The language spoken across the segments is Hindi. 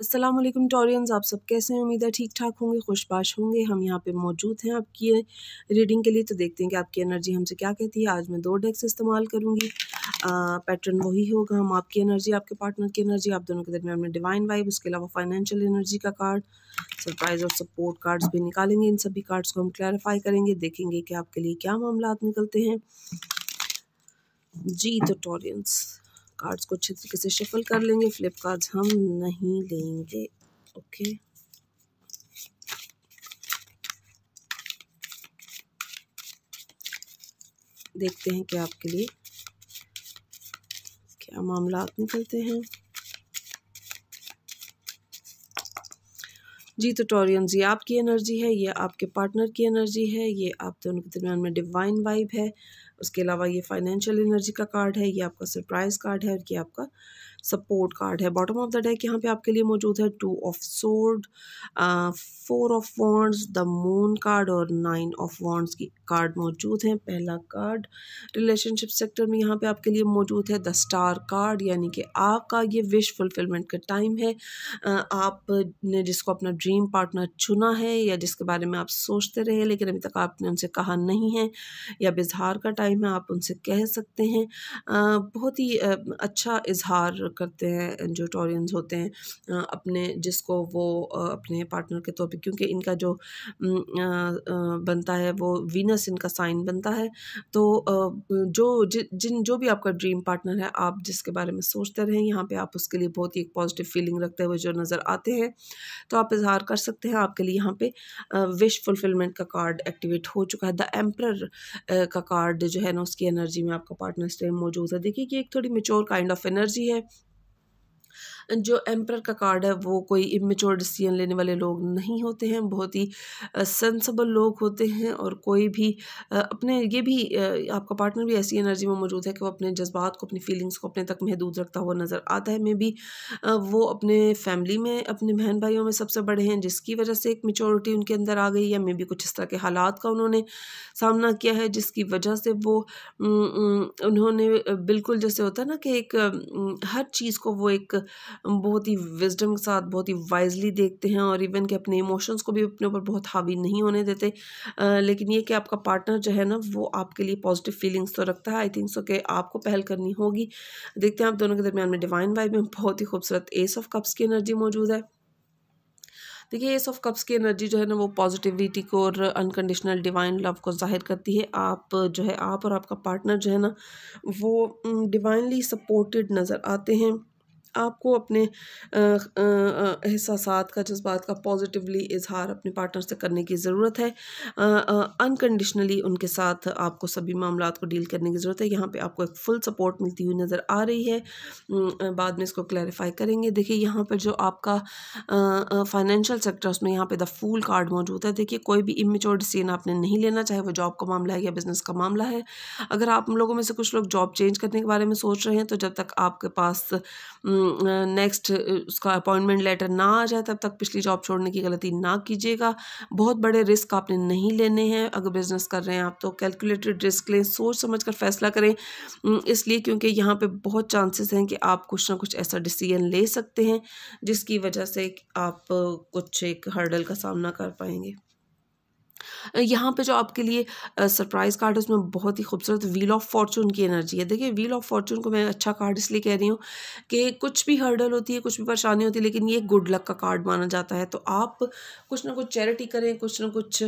असलम टॉरियंस आप सब कैसे हैं उम्मीद है ठीक ठाक होंगे खुशबाश होंगे हम यहाँ पे मौजूद हैं आपकी रीडिंग के लिए तो देखते हैं कि आपकी एनर्जी हमसे क्या कहती है आज मैं दो डेक्स इस्तेमाल करूँगी पैटर्न वही होगा हम आपकी एनर्जी आपके पार्टनर की एनर्जी आप दोनों के दरमियान में डिवाइन वाइब उसके अलावा फाइनेंशियल एनर्जी का कार्ड सरप्राइज और सपोर्ट कार्ड्स भी निकालेंगे इन सभी कार्ड्स को हम क्लैरिफाई करेंगे देखेंगे कि आपके लिए क्या मामला निकलते हैं जी तो टॉरियंस कार्ड्स को अच्छे तरीके से शफल कर लेंगे फ्लिप कार्ड्स हम नहीं लेंगे ओके देखते हैं कि आपके लिए क्या मामला निकलते हैं जी तो टोरियंस ये आपकी एनर्जी है ये आपके पार्टनर की एनर्जी है ये आप दोनों के दरमियान में डिवाइन वाइब है उसके अलावा ये फाइनेंशियल एनर्जी का कार्ड है ये आपका सरप्राइज़ कार्ड है और ये आपका सपोर्ट कार्ड है बॉटम ऑफ द डेक यहाँ पे आपके लिए मौजूद है two of sword four of wands the moon card और नाइन ऑफ वॉन्ड्स की कार्ड मौजूद हैं पहला कार्ड रिलेशनशिप सेक्टर में यहाँ पे आपके लिए मौजूद है द स्टार कार्ड यानी कि आपका ये विश फुलफिलमेंट का टाइम है आपने जिसको अपना ड्रीम पार्टनर चुना है या जिसके बारे में आप सोचते रहे लेकिन अभी तक आपने उनसे कहा नहीं है या अब इजहार का टाइम है आप उनसे कह सकते हैं बहुत ही अच्छा इजहार करते हैं जो टॉरियंस होते हैं अपने जिसको वो अपने पार्टनर के तौर पे क्योंकि इनका जो बनता है वो वीनस इनका साइन बनता है तो जो जि, जिन जो भी आपका ड्रीम पार्टनर है आप जिसके बारे में सोचते रहें यहाँ पे आप उसके लिए बहुत ही एक पॉजिटिव फीलिंग रखते हुए जो नज़र आते हैं तो आप इजहार कर सकते हैं आपके लिए यहाँ पे विश फुलफिलमेंट का कार्ड एक्टिवेट हो चुका है द एम्प्रर का कार्ड जो है ना उसकी एनर्जी में आपका पार्टनर स्टेम मौजूद है देखिए कि एक थोड़ी मेच्योर काइंड ऑफ एनर्जी है जो एम्पर का कार्ड है वो कोई इमेच्योर डिसीजन लेने वाले लोग नहीं होते हैं बहुत ही सेंसबल लोग होते हैं और कोई भी अपने ये भी आपका पार्टनर भी ऐसी एनर्जी में मौजूद है कि वो अपने जज्बात को अपनी फीलिंग्स को अपने तक महदूद रखता हुआ नज़र आता है मे बी वो अपने फैमिली में अपने बहन भाइयों में सबसे बड़े हैं जिसकी वजह से एक मेचोरिटी उनके अंदर आ गई या मे बी कुछ इस तरह के हालात का उन्होंने सामना किया है जिसकी वजह से वो उन्होंने बिल्कुल जैसे होता है ना कि एक हर चीज़ को वो एक बहुत ही विजडम के साथ बहुत ही वाइजली देखते हैं और इवन कि अपने इमोशंस को भी अपने ऊपर बहुत हावी नहीं होने देते लेकिन ये कि आपका पार्टनर जो है ना वो आपके लिए पॉजिटिव फीलिंग्स तो रखता है आई थिंक सो कि आपको पहल करनी होगी देखते हैं आप दोनों के दरमियान में डिवाइन वाइब में बहुत ही खूबसूरत एस ऑफ कप्स की एनर्जी मौजूद है देखिए एस ऑफ कप्स की एनर्जी जो है ना वो पॉजिटिविटी को और अनकंडीशनल डिवाइन लव को जाहिर करती है आप जो है आप और आपका पार्टनर जो है ना वो डिवाइनली सपोर्टेड नज़र आते हैं आपको अपने एहसास का जज्बात का पॉजिटिवली इजहार अपने पार्टनर से करने की ज़रूरत है अनकंडीशनली उनके साथ आपको सभी मामला को डील करने की ज़रूरत है यहाँ पे आपको एक फुल सपोर्ट मिलती हुई नज़र आ रही है बाद में इसको क्लैरिफाई करेंगे देखिए यहाँ पर जो आपका फाइनेंशियल सेक्टर उसमें यहाँ पर द फूल कार्ड मौजूद है देखिए कोई भी इमेच्योर डिसीजन आपने नहीं लेना चाहे वो जॉब का मामला है या बिज़नेस का मामला है अगर आप लोगों में से कुछ लोग जॉब चेंज करने के बारे में सोच रहे हैं तो जब तक आपके पास न, नेक्स्ट उसका अपॉइंटमेंट लेटर ना आ जाए तब तक पिछली जॉब छोड़ने की गलती ना कीजिएगा बहुत बड़े रिस्क आपने नहीं लेने हैं अगर बिज़नेस कर रहे हैं आप तो कैलकुलेटेड रिस्क लें सोच समझ कर फैसला करें इसलिए क्योंकि यहाँ पर बहुत चांसेस हैं कि आप कुछ ना कुछ ऐसा डिसीजन ले सकते हैं जिसकी वजह से आप कुछ एक हर्डल का सामना कर पाएंगे यहाँ पे जो आपके लिए सरप्राइज़ कार्ड है उसमें बहुत ही खूबसूरत व्हील ऑफ फॉर्चून की एनर्जी है देखिए व्हील ऑफ फॉर्चून को मैं अच्छा कार्ड इसलिए कह रही हूँ कि कुछ भी हर्डल होती है कुछ भी परेशानी होती है लेकिन ये गुड लक का कार्ड माना जाता है तो आप कुछ ना कुछ चैरिटी करें कुछ ना कुछ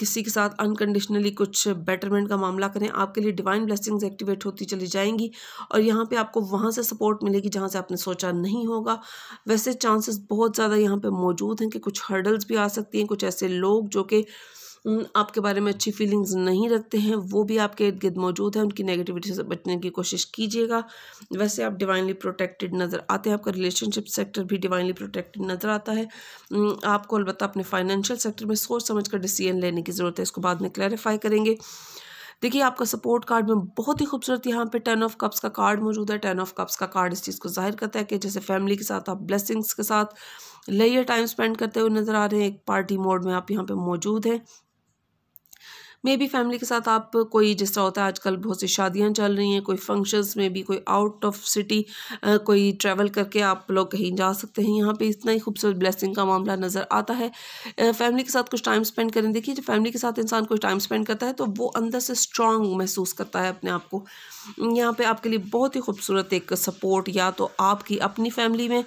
किसी के साथ अनकंडीशनली कुछ बेटरमेंट का मामला करें आपके लिए डिवाइन ब्लेसिंग्स एक्टिवेट होती चली जाएंगी और यहाँ पर आपको वहाँ से सपोर्ट मिलेगी जहाँ से आपने सोचा नहीं होगा वैसे चांसेस बहुत ज़्यादा यहाँ पर मौजूद हैं कि कुछ हर्डल्स भी आ सकती हैं कुछ ऐसे लोग जो कि आपके आपके बारे में अच्छी फीलिंग्स नहीं रखते हैं वो भी आपके इर्द गिर्द मौजूद हैं उनकी नेगेटिविटी से बचने की कोशिश कीजिएगा वैसे आप डिवाइनली प्रोटेक्टेड नज़र आते हैं आपका रिलेशनशिप सेक्टर भी डिवाइनली प्रोटेक्टेड नज़र आता है आपको अलबत्त अपने फाइनेंशियल सेक्टर में सोच समझ कर डिसीजन लेने की ज़रूरत है इसको बाद में क्लैरिफाई करेंगे देखिए आपका सपोर्ट कार्ड में बहुत ही खूबसूरत यहाँ पे टेन ऑफ कप्स का कार्ड मौजूद है टेन ऑफ कप्स का कार्ड इस चीज़ को जाहिर करता है कि जैसे फैमिली के साथ आप ब्लेसिंग्स के साथ लेयर टाइम स्पेंड करते हुए नज़र आ रहे हैं एक पार्टी मोड में आप यहाँ पे मौजूद हैं मे बी फैमिली के साथ आप कोई जिस तरह होता है आजकल बहुत सी शादियाँ चल रही हैं कोई फंक्शंस में भी कोई आउट ऑफ सिटी कोई ट्रैवल करके आप लोग कहीं जा सकते हैं यहाँ पे इतना ही खूबसूरत ब्लेसिंग का मामला नज़र आता है फैमिली के साथ कुछ टाइम स्पेंड करें देखिए जब फैमिली के साथ इंसान कुछ टाइम स्पेंड करता है तो वो अंदर से स्ट्रॉन्ग महसूस करता है अपने आप को यहाँ पर आपके लिए बहुत ही खूबसूरत एक सपोर्ट या तो आपकी अपनी फैमिली में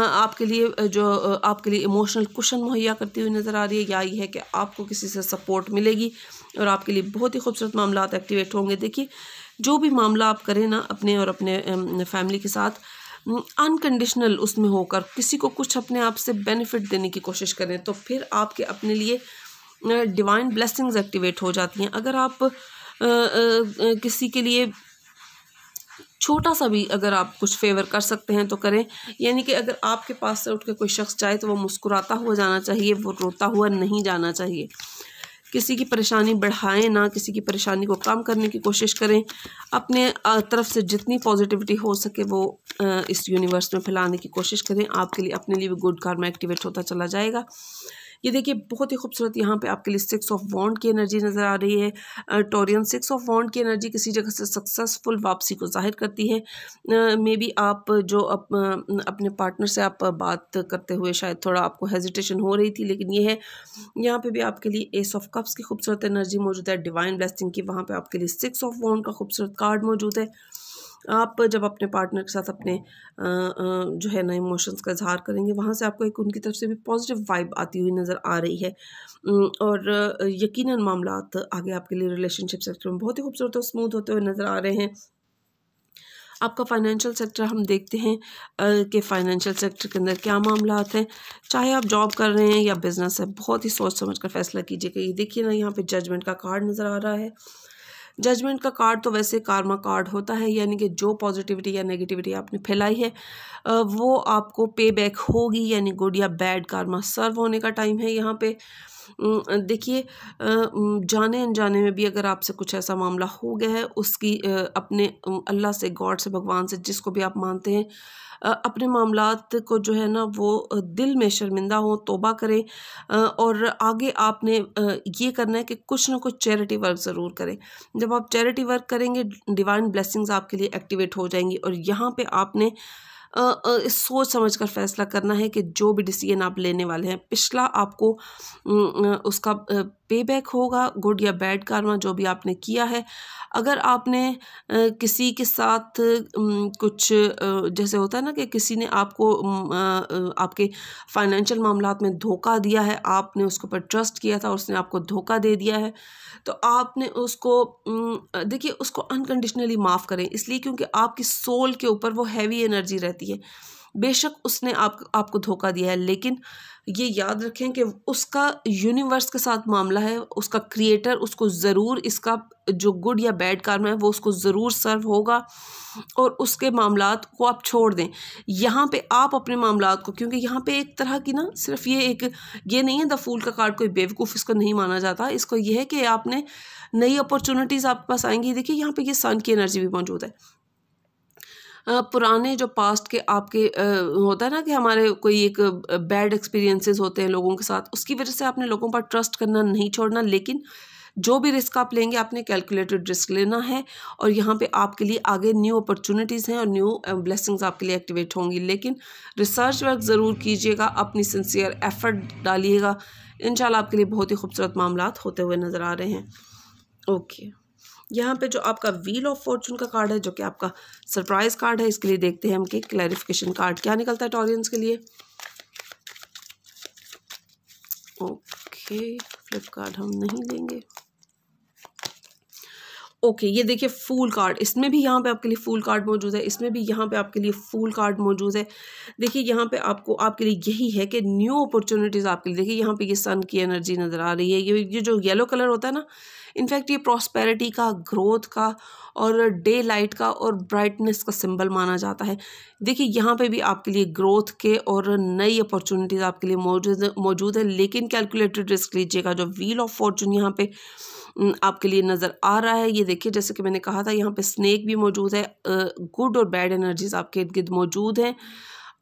आपके लिए जो आपके लिए इमोशनल कुशन मुहैया करती हुई नज़र आ रही है या ये है कि आपको किसी से सपोर्ट मिलेगी और आपके लिए बहुत ही खूबसूरत मामला एक्टिवेट होंगे देखिए जो भी मामला आप करें ना अपने और अपने फैमिली के साथ अनकंडीशनल उसमें होकर किसी को कुछ अपने आप से बेनिफिट देने की कोशिश करें तो फिर आपके अपने लिए डिवाइन ब्लेसिंग्स एक्टिवेट हो जाती हैं अगर आप आ, आ, किसी के लिए छोटा सा भी अगर आप कुछ फेवर कर सकते हैं तो करें यानी कि अगर आपके पास से उठ के कोई शख्स चाहे तो वो मुस्कुराता हुआ जाना चाहिए वो रोता हुआ नहीं जाना चाहिए किसी की परेशानी बढ़ाएं ना किसी की परेशानी को कम करने की कोशिश करें अपने तरफ से जितनी पॉजिटिविटी हो सके वो इस यूनिवर्स में फैलाने की कोशिश करें आपके लिए अपने लिए भी गुड कार्मा एक्टिवेट होता चला जाएगा ये देखिए बहुत ही खूबसूरत यहाँ पे आपके लिए सिक्स ऑफ वॉन्ड की एनर्जी नज़र आ रही है टोरियन सिक्स ऑफ वॉन्ड की एनर्जी किसी जगह से सक्सेसफुल वापसी को जाहिर करती है मे बी आप जो अप, अपने पार्टनर से आप बात करते हुए शायद थोड़ा आपको हेजिटेशन हो रही थी लेकिन ये है यहाँ पे भी आपके लिए एस ऑफ कप्स की खूबसूरत एनर्जी मौजूद है डिवाइन ब्लेसिंग की वहाँ पे आपके लिए सिक्स ऑफ वॉन्ड का खूबसूरत कार्ड मौजूद है आप जब अपने पार्टनर के साथ अपने जो है ना इमोशंस का इजहार करेंगे वहाँ से आपको एक उनकी तरफ से भी पॉजिटिव वाइब आती हुई नज़र आ रही है और यकीनन मामला आगे आपके लिए रिलेशनशिप सेक्टर में बहुत ही खूबसूरत और स्मूथ होते हुए नज़र आ रहे हैं आपका फाइनेंशियल सेक्टर हम देखते हैं कि फाइनेंशियल सेक्टर के अंदर क्या मामला हैं चाहे आप जॉब कर रहे हैं या बिज़नेस है बहुत ही सोच समझ कर फैसला कीजिए ये देखिए ना यहाँ पे जजमेंट का कार्ड नज़र आ रहा है जजमेंट का कार्ड तो वैसे कार्मा कार्ड होता है यानी कि जो पॉजिटिविटी या नेगेटिविटी आपने फैलाई है वो आपको पे बैक होगी यानी गुड या बैड कार्मा सर्व होने का टाइम है यहाँ पे देखिए जाने अनजाने में भी अगर आपसे कुछ ऐसा मामला हो गया है उसकी अपने अल्लाह से गॉड से भगवान से जिसको भी आप मानते हैं अपने मामला को जो है ना वो दिल में शर्मिंदा हो तोबा करें और आगे आपने ये करना है कि कुछ ना कुछ चैरिटी वर्क ज़रूर करें जब आप चैरिटी वर्क करेंगे डिवाइन ब्लेसिंग्स आपके लिए एक्टिवेट हो जाएंगी और यहाँ पे आपने आ, आ, सोच समझ कर फैसला करना है कि जो भी डिसीजन आप लेने वाले हैं पिछला आपको उसका पे बैक होगा गुड या बैड कारमा जो भी आपने किया है अगर आपने किसी के साथ कुछ जैसे होता है ना कि किसी ने आपको आपके फाइनेंशियल मामला में धोखा दिया है आपने उसके ऊपर ट्रस्ट किया था उसने आपको धोखा दे दिया है तो आपने उसको देखिए उसको अनकंडीशनली माफ़ करें इसलिए क्योंकि आपकी सोल के ऊपर वो हैवी एनर्जी रहती है बेशक उसने आप आपको धोखा दिया है लेकिन ये याद रखें कि उसका यूनिवर्स के साथ मामला है उसका क्रिएटर उसको ज़रूर इसका जो गुड या बैड कार्मा है वो उसको ज़रूर सर्व होगा और उसके मामला को आप छोड़ दें यहाँ पे आप अपने मामला को क्योंकि यहाँ पे एक तरह की ना सिर्फ ये एक ये नहीं है द फूल का कार्ड कोई बेवकूफ़ इसको नहीं माना जाता इसको ये है कि आपने नई अपॉर्चुनिटीज़ आपके पास आएंगी देखिए यहाँ पर ये सन की एनर्जी भी मौजूद है पुराने जो पास्ट के आपके होता है ना कि हमारे कोई एक बैड एक्सपीरियंसेस होते हैं लोगों के साथ उसकी वजह से आपने लोगों पर ट्रस्ट करना नहीं छोड़ना लेकिन जो भी रिस्क आप लेंगे आपने कैलकुलेटेड रिस्क लेना है और यहाँ पे आपके लिए आगे न्यू अपॉर्चुनिटीज़ हैं और न्यू ब्लेसिंग्स आपके लिए एक्टिवेट होंगी लेकिन रिसर्च वर्क ज़रूर कीजिएगा अपनी सिंसियर एफर्ट डालिएगा इन आपके लिए बहुत ही खूबसूरत मामला होते हुए नज़र आ रहे हैं ओके okay. यहाँ पे जो आपका व्हील ऑफ फॉर्चून का कार्ड है जो कि आपका सरप्राइज कार्ड है इसके लिए देखते हैं हम कि क्लैरिफिकेशन कार्ड क्या निकलता है टॉरियंस के लिए ओके फ्लिपकार्ड हम नहीं लेंगे ओके okay, ये देखिए फूल कार्ड इसमें भी यहाँ पे आपके लिए फूल कार्ड मौजूद है इसमें भी यहाँ पे आपके लिए फूल कार्ड मौजूद है देखिए यहाँ पे आपको आपके लिए यही है कि न्यू अपॉर्चुनिटीज़ आपके लिए देखिए यहाँ पे ये सन की एनर्जी नज़र आ रही है ये ये जो येलो कलर होता है ना इनफैक्ट ये प्रॉस्पेरिटी का ग्रोथ का और डे लाइट का और ब्राइटनेस का सिंबल माना जाता है देखिए यहाँ पे भी आपके लिए ग्रोथ के और नई अपॉर्चुनिटीज़ आपके लिए मौजूद मौजूद है लेकिन कैलकुलेटेड रिस्क लीजिएगा जो व्हील ऑफ फॉर्चून यहाँ पे आपके लिए नज़र आ रहा है ये देखिए जैसे कि मैंने कहा था यहाँ पे स्नेक भी मौजूद है गुड और बैड एनर्जीज आपके इर्द गिर्द मौजूद हैं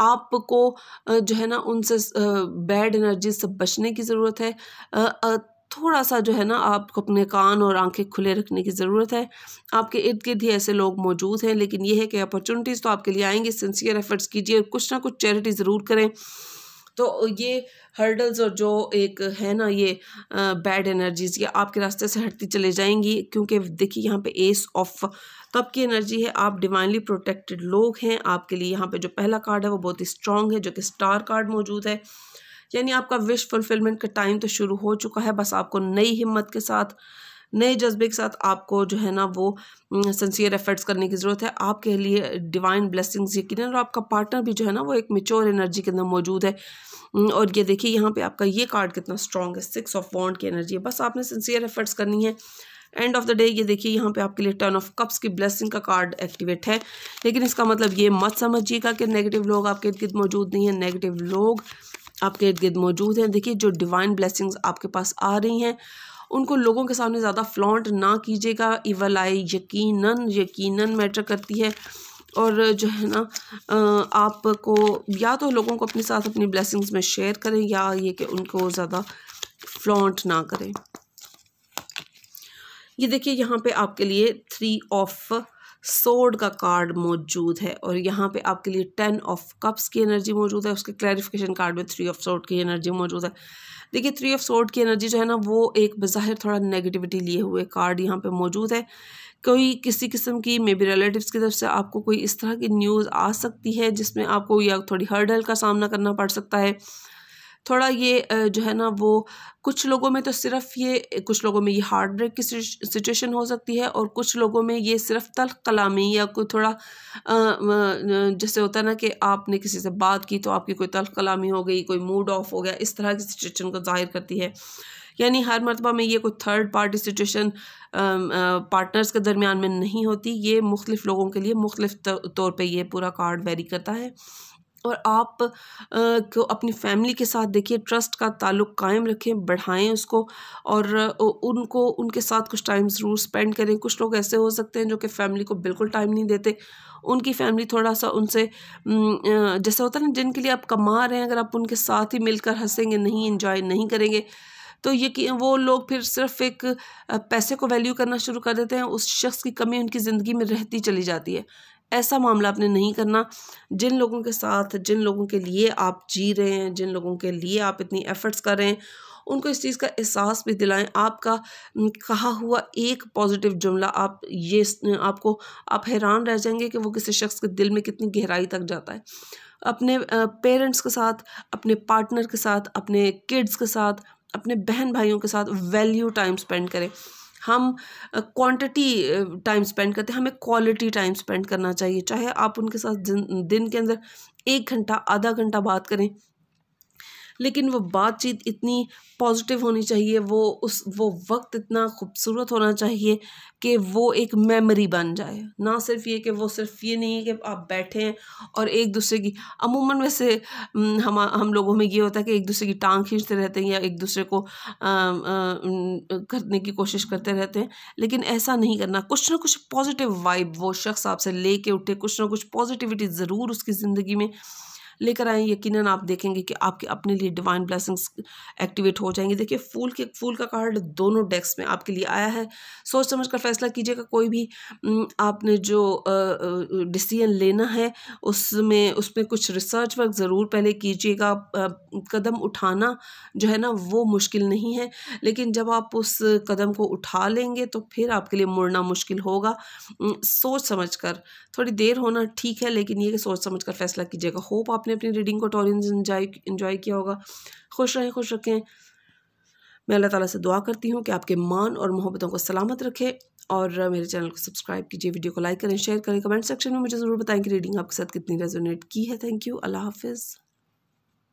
आपको जो है ना उनसे बैड एनर्जी से बचने की ज़रूरत है थोड़ा सा जो है ना आपको अपने कान और आंखें खुले रखने की ज़रूरत है आपके इर्द गिर्द ही ऐसे लोग मौजूद हैं लेकिन ये है कि अपॉर्चुनिटीज़ तो आपके लिए आएंगी सिंसियर एफर्ट्स कीजिए और कुछ ना कुछ चैरिटी ज़रूर करें तो ये हर्डल्स और जो एक है ना ये बैड एनर्जीज ये आपके रास्ते से हटती चले जाएंगी क्योंकि देखिए यहाँ पे एस ऑफ तब की एनर्जी है आप डिवाइनली प्रोटेक्टेड लोग हैं आपके लिए यहाँ पे जो पहला कार्ड है वो बहुत ही स्ट्रॉन्ग है जो कि स्टार कार्ड मौजूद है यानी आपका विश फुलफिलमेंट का टाइम तो शुरू हो चुका है बस आपको नई हिम्मत के साथ नए जज्बे के साथ आपको जो है ना वो सन्सियर एफर्ट्स करने की ज़रूरत है आपके लिए डिवाइन ब्लेसिंग्स यकीन और आपका पार्टनर भी जो है ना वो एक मेच्योर एनर्जी के अंदर मौजूद है और ये देखिए यहाँ पे आपका ये कार्ड कितना स्ट्रॉन्ग है सिक्स ऑफ वॉन्ड की एनर्जी है बस आपने सिंसियर एफर्ट्स करनी है एंड ऑफ द डे ये देखिए यहाँ पे आपके लिए टर्न ऑफ कप्स की ब्लेसिंग का कार्ड एक्टिवेट है लेकिन इसका मतलब ये मत समझिएगा कि नेगेटिव लोग आपके इर्द गिर्द मौजूद नहीं है नेगेटिव लोग आपके इर्द गिर्द मौजूद हैं देखिए जो डिवाइन ब्लेसिंग्स आपके पास आ रही हैं उनको लोगों के सामने ज़्यादा फ्लॉन्ट ना कीजिएगा इवल आई यकीनन यकीनन मैटर करती है और जो है ना आपको या तो लोगों को अपने साथ अपनी ब्लेसिंग्स में शेयर करें या ये कि उनको ज़्यादा फ्लॉन्ट ना करें ये देखिए यहाँ पे आपके लिए थ्री ऑफ सोड का कार्ड मौजूद है और यहाँ पे आपके लिए टेन ऑफ कप्स की एनर्जी मौजूद है उसके क्लैरिफिकेशन कार्ड में थ्री ऑफ सोड की एनर्जी मौजूद है देखिए थ्री ऑफ सोड की एनर्जी जो है ना वो एक बाहर थोड़ा नेगेटिविटी लिए हुए कार्ड यहाँ पे मौजूद है कोई किसी किस्म की मे बी रिलेटिव की तरफ से आपको कोई इस तरह की न्यूज़ आ सकती है जिसमें आपको या थोड़ी हर्डल का सामना करना पड़ सकता है थोड़ा ये जो है ना वो कुछ लोगों में तो सिर्फ ये कुछ लोगों में ये हार्ट ब्रेक की सिचुएशन हो सकती है और कुछ लोगों में ये सिर्फ तल्ख कलामी या कोई थोड़ा जैसे होता है ना कि आपने किसी से बात की तो आपकी कोई तल्ख कलामी हो गई कोई मूड ऑफ हो गया इस तरह की सिचुएशन को जाहिर करती है यानी हर मरतबा में ये कोई थर्ड पार्टी सिचुएशन पार्टनर्स के दरमियान में नहीं होती ये मुख्तलिफ़ लोगों के लिए मुख्तलिफ तौर पर यह पूरा कार्ड वेरी करता है और आप को अपनी फैमिली के साथ देखिए ट्रस्ट का ताल्लुक कायम रखें बढ़ाएं उसको और उनको उनके साथ कुछ टाइम ज़रूर स्पेंड करें कुछ लोग ऐसे हो सकते हैं जो कि फैमिली को बिल्कुल टाइम नहीं देते उनकी फैमिली थोड़ा सा उनसे जैसे होता है ना जिनके लिए आप कमा रहे हैं अगर आप उनके साथ ही मिलकर हंसेंगे नहीं इन्जॉय नहीं करेंगे तो ये कि वो लोग फिर सिर्फ एक पैसे को वैल्यू करना शुरू कर देते हैं उस शख्स की कमी उनकी ज़िंदगी में रहती चली जाती है ऐसा मामला आपने नहीं करना जिन लोगों के साथ जिन लोगों के लिए आप जी रहे हैं जिन लोगों के लिए आप इतनी एफ़र्ट्स कर रहे हैं उनको इस चीज़ का एहसास भी दिलाएं आपका कहा हुआ एक पॉजिटिव जुमला आप ये आपको आप हैरान रह जाएंगे कि वो किसी शख्स के दिल में कितनी गहराई तक जाता है अपने पेरेंट्स के साथ अपने पार्टनर के साथ अपने किड्स के साथ अपने बहन भाइयों के साथ वैल्यू टाइम स्पेंड करें हम क्वांटिटी टाइम स्पेंड करते हैं हमें क्वालिटी टाइम स्पेंड करना चाहिए चाहे आप उनके साथ दिन दिन के अंदर एक घंटा आधा घंटा बात करें लेकिन वो बातचीत इतनी पॉजिटिव होनी चाहिए वो उस वो वक्त इतना खूबसूरत होना चाहिए कि वो एक मेमोरी बन जाए ना सिर्फ ये कि वो सिर्फ ये नहीं है कि आप बैठें और एक दूसरे की अमूमन वैसे हम हम लोगों में ये होता है कि एक दूसरे की टांग खींचते रहते हैं या एक दूसरे को आ, आ, करने की कोशिश करते रहते हैं लेकिन ऐसा नहीं करना कुछ ना कुछ पॉजिटिव वाइब वो शख्स आपसे ले उठे कुछ ना कुछ पॉजिटिविटी ज़रूर उसकी ज़िंदगी में लेकर आएँ यकीनन आप देखेंगे कि आपके अपने लिए डिवाइन ब्लेसिंग्स एक्टिवेट हो जाएंगे देखिए फूल के फूल का कार्ड दोनों डेस्क में आपके लिए आया है सोच समझ कर फैसला कीजिएगा कोई भी आपने जो डिसीजन लेना है उसमें उसमें कुछ रिसर्च वर्क ज़रूर पहले कीजिएगा कदम उठाना जो है ना वो मुश्किल नहीं है लेकिन जब आप उस कदम को उठा लेंगे तो फिर आपके लिए मुड़ना मुश्किल होगा सोच समझ कर थोड़ी देर होना ठीक है लेकिन ये सोच समझ कर फैसला कीजिएगा होप आप आपने अपनी रीडिंग को टॉरेंस इन्जॉय इन्जॉय किया होगा खुश रहें खुश रखें मैं अल्लाह ताला से दुआ करती हूँ कि आपके मान और मोहब्बतों को सलामत रखे और मेरे चैनल को सब्सक्राइब कीजिए वीडियो को लाइक करें शेयर करें कमेंट सेक्शन में मुझे ज़रूर बताएं कि रीडिंग आपके साथ कितनी रेजोनेट की है थैंक यू अल्लाह हाफिज़